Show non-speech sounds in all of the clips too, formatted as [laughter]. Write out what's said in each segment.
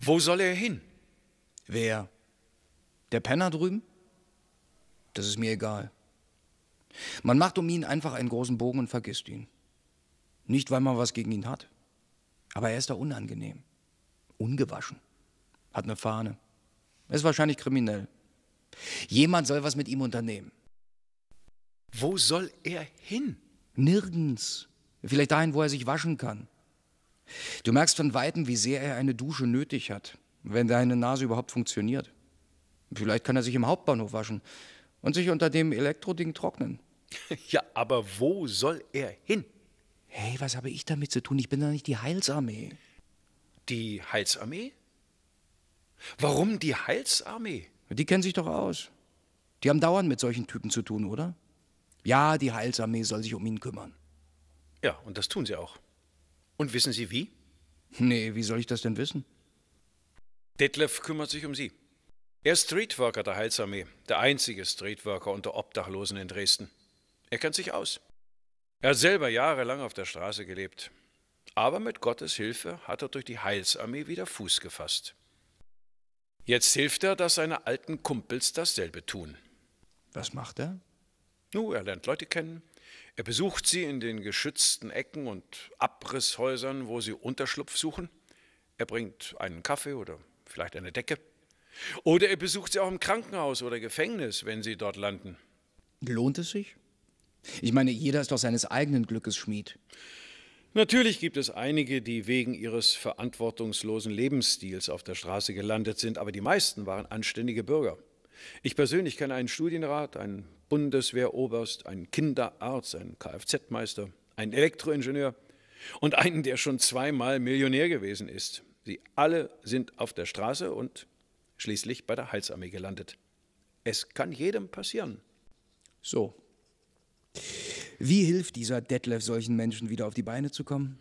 Wo soll er hin? Wer? Der Penner drüben? Das ist mir egal. Man macht um ihn einfach einen großen Bogen und vergisst ihn. Nicht, weil man was gegen ihn hat, aber er ist da unangenehm, ungewaschen, hat eine Fahne, ist wahrscheinlich kriminell. Jemand soll was mit ihm unternehmen. Wo soll er hin? Nirgends. Vielleicht dahin, wo er sich waschen kann. Du merkst von weitem, wie sehr er eine Dusche nötig hat, wenn deine Nase überhaupt funktioniert. Vielleicht kann er sich im Hauptbahnhof waschen und sich unter dem Elektroding trocknen. [laughs] Ja, aber wo soll er hin? Hey, was habe ich damit zu tun? Ich bin doch nicht die Heilsarmee. Die Heilsarmee? Warum die Heilsarmee? Die kennen sich doch aus. Die haben dauernd mit solchen Typen zu tun, oder? Ja, die Heilsarmee soll sich um ihn kümmern. Ja, und das tun sie auch. Und wissen Sie wie? Nee, wie soll ich das denn wissen? Detlef kümmert sich um Sie. Er ist Streetworker der Heilsarmee, der einzige Streetworker unter Obdachlosen in Dresden. Er kennt sich aus. Er hat selber jahrelang auf der Straße gelebt. Aber mit Gottes Hilfe hat er durch die Heilsarmee wieder Fuß gefasst. Jetzt hilft er, dass seine alten Kumpels dasselbe tun. Was macht er? Nun, er lernt Leute kennen, er besucht sie in den geschützten Ecken und Abrisshäusern, wo sie Unterschlupf suchen. Er bringt einen Kaffee oder vielleicht eine Decke. Oder er besucht sie auch im Krankenhaus oder Gefängnis, wenn sie dort landen. Lohnt es sich? Ich meine, jeder ist doch seines eigenen Glückes Schmied. Natürlich gibt es einige, die wegen ihres verantwortungslosen Lebensstils auf der Straße gelandet sind, aber die meisten waren anständige Bürger. Ich persönlich kenne einen Studienrat, einen Bundeswehroberst, einen Kinderarzt, einen Kfz-Meister, einen Elektroingenieur und einen, der schon zweimal Millionär gewesen ist. Sie alle sind auf der Straße und schließlich bei der Heilsarmee gelandet. Es kann jedem passieren. So. Wie hilft dieser Detlef solchen Menschen wieder auf die Beine zu kommen?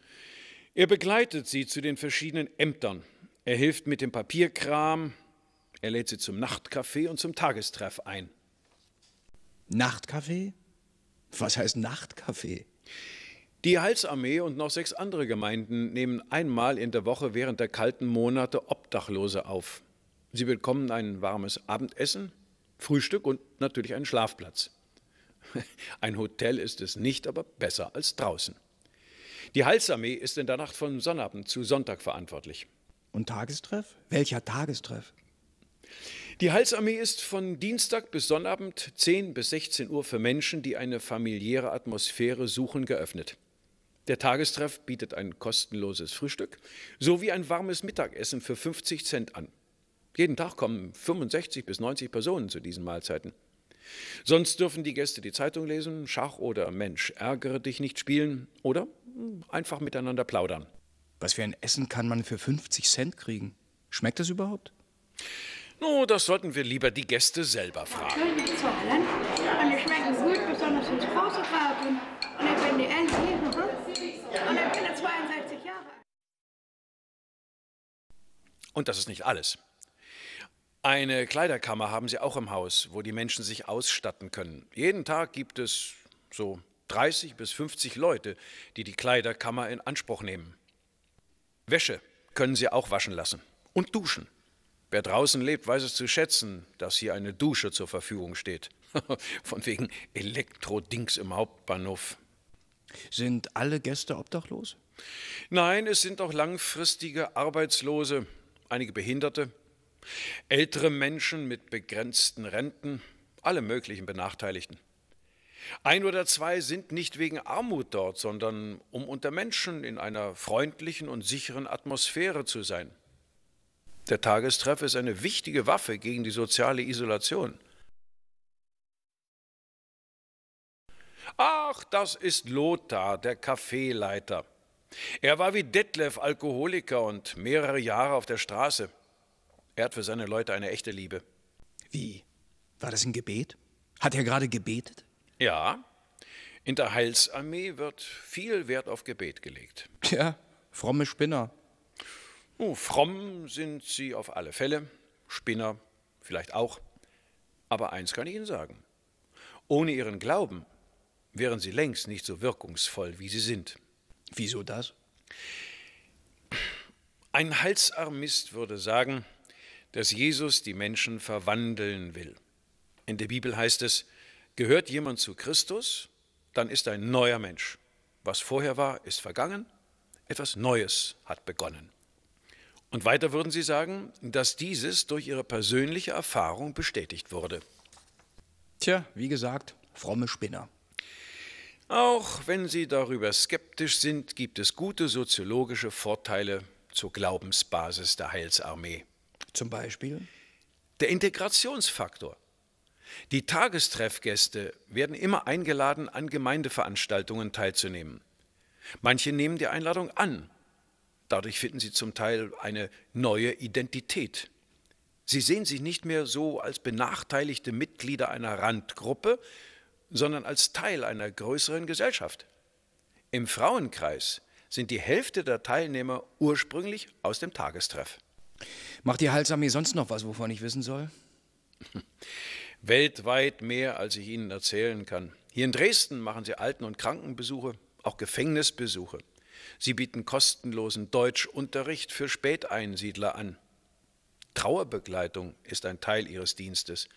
Er begleitet sie zu den verschiedenen Ämtern. Er hilft mit dem Papierkram, er lädt sie zum Nachtcafé und zum Tagestreff ein. Nachtcafé? Was heißt Nachtcafé? Die Heilsarmee und noch sechs andere Gemeinden nehmen einmal in der Woche während der kalten Monate Obdachlose auf. Sie bekommen ein warmes Abendessen, Frühstück und natürlich einen Schlafplatz. [laughs] Ein Hotel ist es nicht, aber besser als draußen. Die Heilsarmee ist in der Nacht von Sonnabend zu Sonntag verantwortlich. Und Tagestreff? Welcher Tagestreff? Die Heilsarmee ist von Dienstag bis Sonnabend 10 bis 16 Uhr für Menschen, die eine familiäre Atmosphäre suchen, geöffnet. Der Tagestreff bietet ein kostenloses Frühstück sowie ein warmes Mittagessen für 50 Cent an. Jeden Tag kommen 65 bis 90 Personen zu diesen Mahlzeiten. Sonst dürfen die Gäste die Zeitung lesen, Schach oder Mensch, ärgere dich nicht spielen oder einfach miteinander plaudern. Was für ein Essen kann man für 50 Cent kriegen? Schmeckt das überhaupt? No, das sollten wir lieber die Gäste selber fragen. Natürlich zu allen. Und die schmecken gut, besonders ins große Raben. Und ich bin die Elsie. Und ich bin 62 Jahre Und das ist nicht alles. Eine Kleiderkammer haben sie auch im Haus, wo die Menschen sich ausstatten können. Jeden Tag gibt es so 30 bis 50 Leute, die die Kleiderkammer in Anspruch nehmen. Wäsche können sie auch waschen lassen und duschen. Wer draußen lebt, weiß es zu schätzen, dass hier eine Dusche zur Verfügung steht. [laughs] Von wegen Elektrodings im Hauptbahnhof. Sind alle Gäste obdachlos? Nein, es sind auch langfristige Arbeitslose, einige Behinderte, ältere Menschen mit begrenzten Renten, alle möglichen Benachteiligten. Ein oder zwei sind nicht wegen Armut dort, sondern um unter Menschen in einer freundlichen und sicheren Atmosphäre zu sein. Der Tagestreff ist eine wichtige Waffe gegen die soziale Isolation. Ach, das ist Lothar, der Kaffeeleiter. Er war wie Detlef Alkoholiker und mehrere Jahre auf der Straße. Er hat für seine Leute eine echte Liebe. Wie? War das ein Gebet? Hat er gerade gebetet? Ja. In der Heilsarmee wird viel Wert auf Gebet gelegt. Tja, fromme Spinner. Oh, fromm sind sie auf alle Fälle, Spinner vielleicht auch. Aber eins kann ich Ihnen sagen. Ohne ihren Glauben wären sie längst nicht so wirkungsvoll, wie sie sind. Wieso das? Ein Halsarmist würde sagen, dass Jesus die Menschen verwandeln will. In der Bibel heißt es, gehört jemand zu Christus, dann ist er ein neuer Mensch. Was vorher war, ist vergangen, etwas Neues hat begonnen. Und weiter würden Sie sagen, dass dieses durch Ihre persönliche Erfahrung bestätigt wurde. Tja, wie gesagt, fromme Spinner. Auch wenn Sie darüber skeptisch sind, gibt es gute soziologische Vorteile zur Glaubensbasis der Heilsarmee. Zum Beispiel? Der Integrationsfaktor. Die Tagestreffgäste werden immer eingeladen, an Gemeindeveranstaltungen teilzunehmen. Manche nehmen die Einladung an Dadurch finden sie zum Teil eine neue Identität. Sie sehen sich nicht mehr so als benachteiligte Mitglieder einer Randgruppe, sondern als Teil einer größeren Gesellschaft. Im Frauenkreis sind die Hälfte der Teilnehmer ursprünglich aus dem Tagestreff. Macht die Heilsarmee sonst noch was, wovon ich wissen soll? [laughs] Weltweit mehr, als ich Ihnen erzählen kann. Hier in Dresden machen sie Alten- und Krankenbesuche, auch Gefängnisbesuche. Sie bieten kostenlosen Deutschunterricht für Späteinsiedler an. Trauerbegleitung ist ein Teil ihres Dienstes.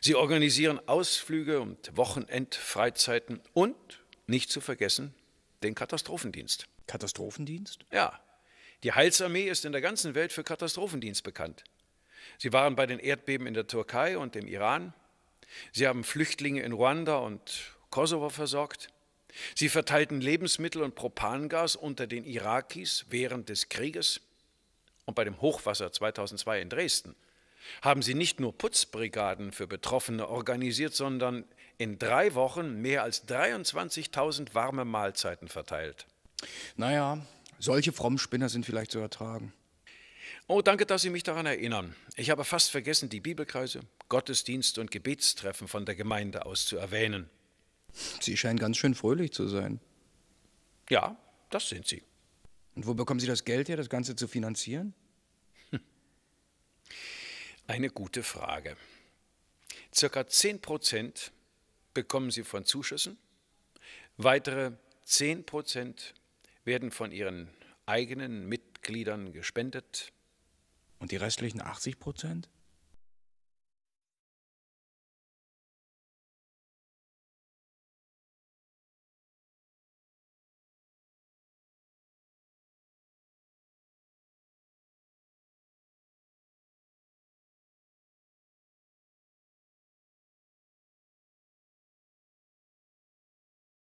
Sie organisieren Ausflüge und Wochenendfreizeiten und, nicht zu vergessen, den Katastrophendienst. Katastrophendienst? Ja. Die Heilsarmee ist in der ganzen Welt für Katastrophendienst bekannt. Sie waren bei den Erdbeben in der Türkei und im Iran. Sie haben Flüchtlinge in Ruanda und Kosovo versorgt. Sie verteilten Lebensmittel und Propangas unter den Irakis während des Krieges. Und bei dem Hochwasser 2002 in Dresden haben sie nicht nur Putzbrigaden für Betroffene organisiert, sondern in drei Wochen mehr als 23.000 warme Mahlzeiten verteilt. Naja, solche Frommspinner sind vielleicht zu ertragen. Oh, danke, dass Sie mich daran erinnern. Ich habe fast vergessen, die Bibelkreise, Gottesdienste und Gebetstreffen von der Gemeinde aus zu erwähnen. Sie scheinen ganz schön fröhlich zu sein. Ja, das sind Sie. Und wo bekommen Sie das Geld her, das Ganze zu finanzieren? Hm. Eine gute Frage. Circa 10 Prozent bekommen Sie von Zuschüssen. Weitere 10 Prozent werden von Ihren eigenen Mitgliedern gespendet. Und die restlichen 80 Prozent?